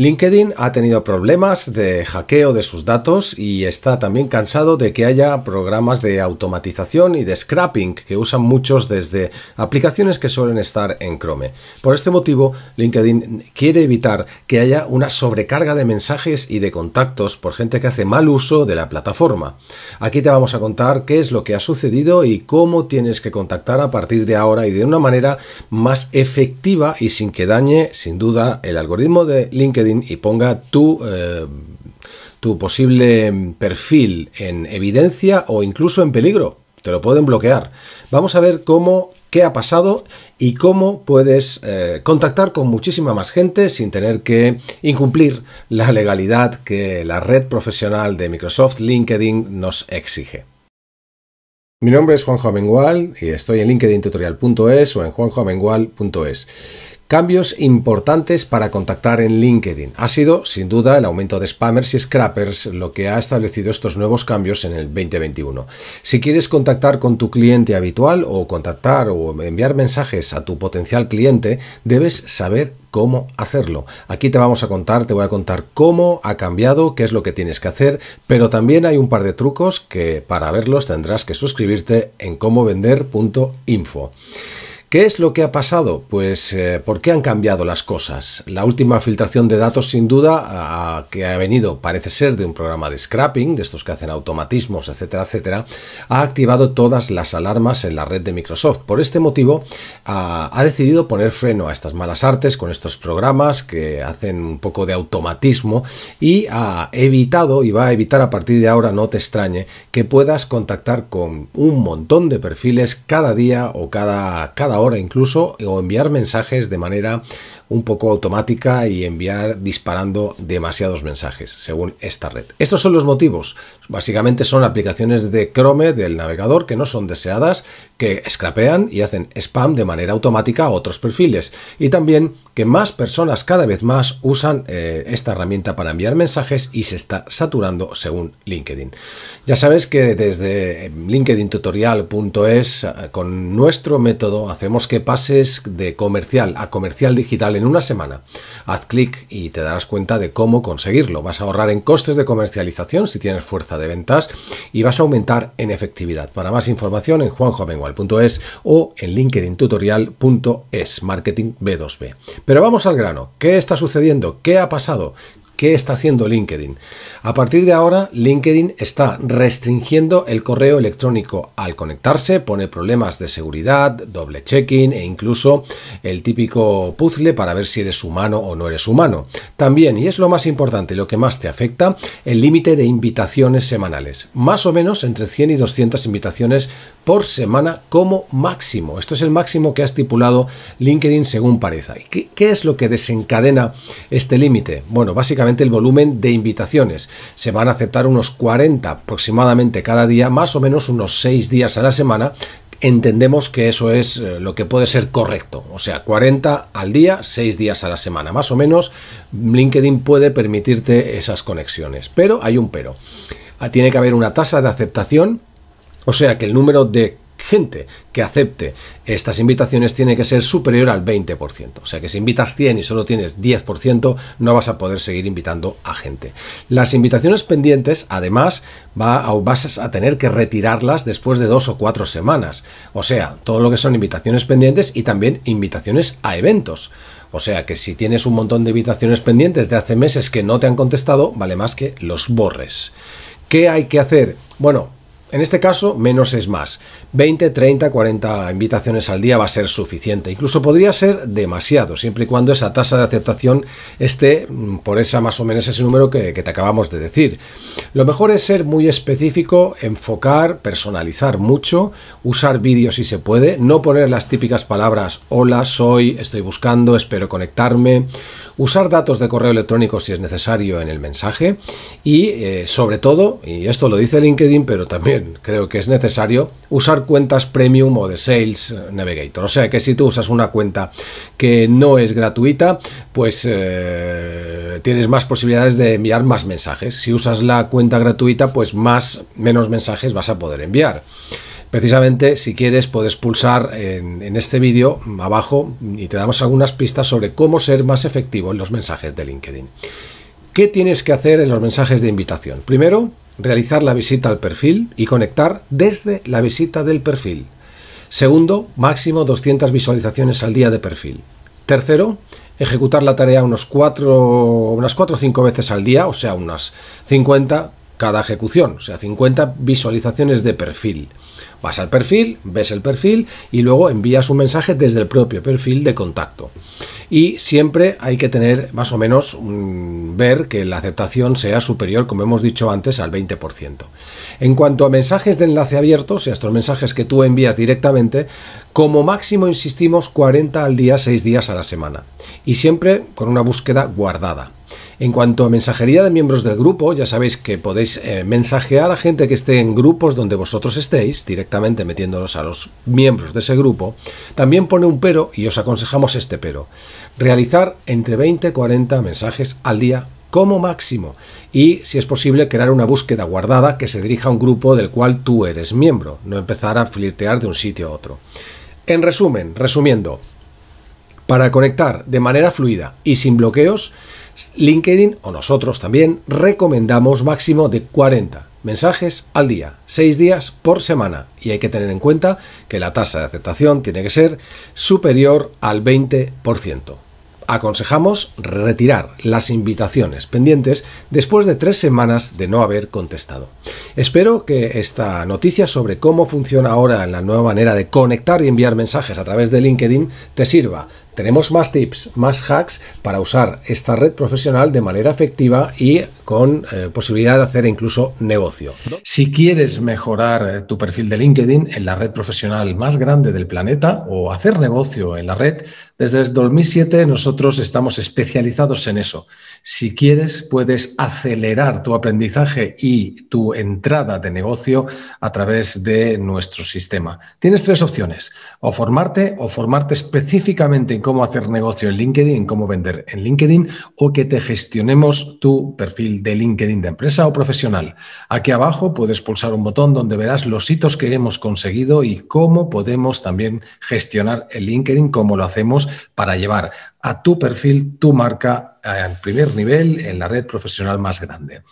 LinkedIn ha tenido problemas de hackeo de sus datos y está también cansado de que haya programas de automatización y de scrapping que usan muchos desde aplicaciones que suelen estar en Chrome. Por este motivo, LinkedIn quiere evitar que haya una sobrecarga de mensajes y de contactos por gente que hace mal uso de la plataforma. Aquí te vamos a contar qué es lo que ha sucedido y cómo tienes que contactar a partir de ahora y de una manera más efectiva y sin que dañe, sin duda, el algoritmo de LinkedIn y ponga tu, eh, tu posible perfil en evidencia o incluso en peligro. Te lo pueden bloquear. Vamos a ver cómo qué ha pasado y cómo puedes eh, contactar con muchísima más gente sin tener que incumplir la legalidad que la red profesional de Microsoft LinkedIn nos exige. Mi nombre es Juanjo Amengual y estoy en linkedintutorial.es o en juanjoamengual.es. Cambios importantes para contactar en LinkedIn. Ha sido, sin duda, el aumento de spammers y scrappers lo que ha establecido estos nuevos cambios en el 2021. Si quieres contactar con tu cliente habitual o contactar o enviar mensajes a tu potencial cliente, debes saber cómo hacerlo. Aquí te vamos a contar, te voy a contar cómo ha cambiado, qué es lo que tienes que hacer, pero también hay un par de trucos que para verlos tendrás que suscribirte en comovender.info. ¿Qué es lo que ha pasado? Pues eh, ¿por qué han cambiado las cosas? La última filtración de datos, sin duda, que ha venido, parece ser, de un programa de scrapping, de estos que hacen automatismos, etcétera, etcétera, ha activado todas las alarmas en la red de Microsoft. Por este motivo, ha decidido poner freno a estas malas artes con estos programas que hacen un poco de automatismo y ha evitado, y va a evitar a partir de ahora, no te extrañe, que puedas contactar con un montón de perfiles cada día o cada, cada ahora incluso o enviar mensajes de manera un poco automática y enviar disparando demasiados mensajes, según esta red. Estos son los motivos. Básicamente son aplicaciones de Chrome del navegador que no son deseadas, que scrapean y hacen spam de manera automática a otros perfiles. Y también que más personas cada vez más usan eh, esta herramienta para enviar mensajes y se está saturando según LinkedIn. Ya sabes que desde linkedin linkedintutorial.es eh, con nuestro método hacemos que pases de comercial a comercial digital una semana. Haz clic y te darás cuenta de cómo conseguirlo. Vas a ahorrar en costes de comercialización si tienes fuerza de ventas y vas a aumentar en efectividad. Para más información en juanjoamengual.es o en linkedintutorial.es marketing B2B. Pero vamos al grano. ¿Qué está sucediendo? ¿Qué ha pasado? ¿Qué está haciendo LinkedIn? A partir de ahora, LinkedIn está restringiendo el correo electrónico. Al conectarse, pone problemas de seguridad, doble checking e incluso el típico puzzle para ver si eres humano o no eres humano. También, y es lo más importante, lo que más te afecta, el límite de invitaciones semanales. Más o menos entre 100 y 200 invitaciones por semana como máximo. Esto es el máximo que ha estipulado LinkedIn según parece. ¿Y qué, es lo que desencadena este límite? Bueno, básicamente el volumen de invitaciones. Se van a aceptar unos 40 aproximadamente cada día, más o menos unos 6 días a la semana, entendemos que eso es eh, lo que puede ser correcto. O sea, 40 al día, seis días a la semana. Más o menos, LinkedIn puede permitirte esas conexiones. Pero hay un pero. Ah, tiene que haber una tasa de aceptación o sea que el número de gente que acepte estas invitaciones tiene que ser superior al 20%. O sea que si invitas 100 y solo tienes 10%, no vas a poder seguir invitando a gente. Las invitaciones pendientes, además, va a, vas a tener que retirarlas después de dos o cuatro semanas. O sea, todo lo que son invitaciones pendientes y también invitaciones a eventos. O sea que si tienes un montón de invitaciones pendientes de hace meses que no te han contestado, vale más que los borres. ¿Qué hay que hacer? Bueno, en este caso, menos es más. 20, 30, 40 invitaciones al día va a ser suficiente. Incluso podría ser demasiado, siempre y cuando esa tasa de aceptación esté mm, por esa más o menos ese número que, te acabamos de decir. Lo mejor es ser muy específico, enfocar, personalizar mucho, usar vídeos si se puede, no poner las típicas palabras hola, soy, estoy buscando, espero conectarme, usar datos de correo electrónico si es necesario en el mensaje y eh, sobre todo, y esto lo dice LinkedIn, pero también creo que es necesario usar cuentas premium o de Sales eh, Navigator. O sea que si tú usas una cuenta que no es gratuita, pues eh, tienes más posibilidades de enviar más mensajes. Si usas la cuenta gratuita, pues más, menos mensajes vas a poder enviar. Precisamente, si quieres, puedes pulsar en, en este vídeo abajo y te damos algunas pistas sobre cómo ser más efectivo en los mensajes de LinkedIn. ¿Qué tienes que hacer en los mensajes de invitación? Primero, realizar la visita al perfil y conectar desde la visita del perfil. Segundo, máximo 200 visualizaciones al día de perfil. Tercero, ejecutar la tarea unos cuatro, unas 4 o 5 veces al día, o sea, unas 50 cada ejecución, o sea, 50 visualizaciones de perfil. Vas al perfil, ves el perfil y luego envías un mensaje desde el propio perfil de contacto. Y siempre hay que tener más o menos ver que la aceptación sea superior, como hemos dicho antes, al 20%. En cuanto a mensajes de enlace abierto, o sea, estos mensajes que tú envías directamente, como máximo insistimos 40 al día, 6 días a la semana. Y siempre con una búsqueda guardada. En cuanto a mensajería de miembros del grupo, ya sabéis que podéis eh, mensajear a gente que esté en grupos donde vosotros estéis, directamente metiéndonos a los miembros de ese grupo. También pone un pero, y os aconsejamos este pero. Realizar entre 20 y 40 mensajes al día como máximo y, si es posible, crear una búsqueda guardada que se dirija a un grupo del cual tú eres miembro, no empezar a flirtear de un sitio a otro. En resumen, resumiendo, para conectar de manera fluida y sin bloqueos, LinkedIn o nosotros también recomendamos máximo de 40 mensajes al día, 6 días por semana. Y hay que tener en cuenta que la tasa de aceptación tiene que ser superior al 20%. Aconsejamos retirar las invitaciones pendientes después de tres semanas de no haber contestado. Espero que esta noticia sobre cómo funciona ahora en la nueva manera de conectar y enviar mensajes a través de LinkedIn te sirva tenemos más tips, más hacks para usar esta red profesional de manera efectiva y con eh, posibilidad de hacer incluso negocio. Si quieres mejorar eh, tu perfil de LinkedIn en la red profesional más grande del planeta o hacer negocio en la red, desde 2007 nosotros estamos especializados en eso. Si quieres, puedes acelerar tu aprendizaje y tu entrada de negocio a través de nuestro sistema. Tienes tres opciones, o formarte o formarte específicamente en cómo hacer negocio en LinkedIn, cómo vender en LinkedIn o que te gestionemos tu perfil de LinkedIn de empresa o profesional. Aquí abajo puedes pulsar un botón donde verás los hitos que hemos conseguido y cómo podemos también gestionar el LinkedIn, cómo lo hacemos para llevar a tu perfil, tu marca al primer nivel en la red profesional más grande.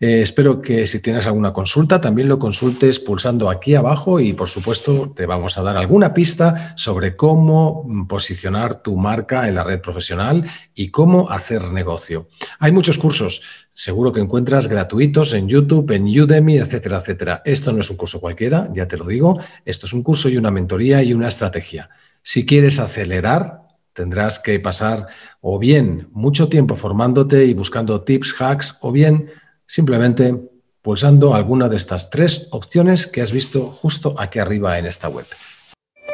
Eh, espero que si tienes alguna consulta también lo consultes pulsando aquí abajo y por supuesto te vamos a dar alguna pista sobre cómo posicionar tu marca en la red profesional y cómo hacer negocio. Hay muchos cursos, seguro que encuentras gratuitos en YouTube, en Udemy, etcétera, etcétera. Esto no es un curso cualquiera, ya te lo digo, esto es un curso y una mentoría y una estrategia. Si quieres acelerar Tendrás que pasar o bien mucho tiempo formándote y buscando tips, hacks, o bien simplemente pulsando alguna de estas tres opciones que has visto justo aquí arriba en esta web.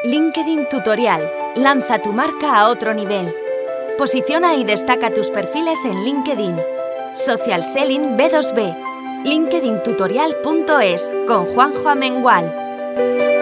LinkedIn Tutorial. Lanza tu marca a otro nivel. Posiciona y destaca tus perfiles en LinkedIn. Social Selling B2B. LinkedIntutorial.es con Juanjo Amengual.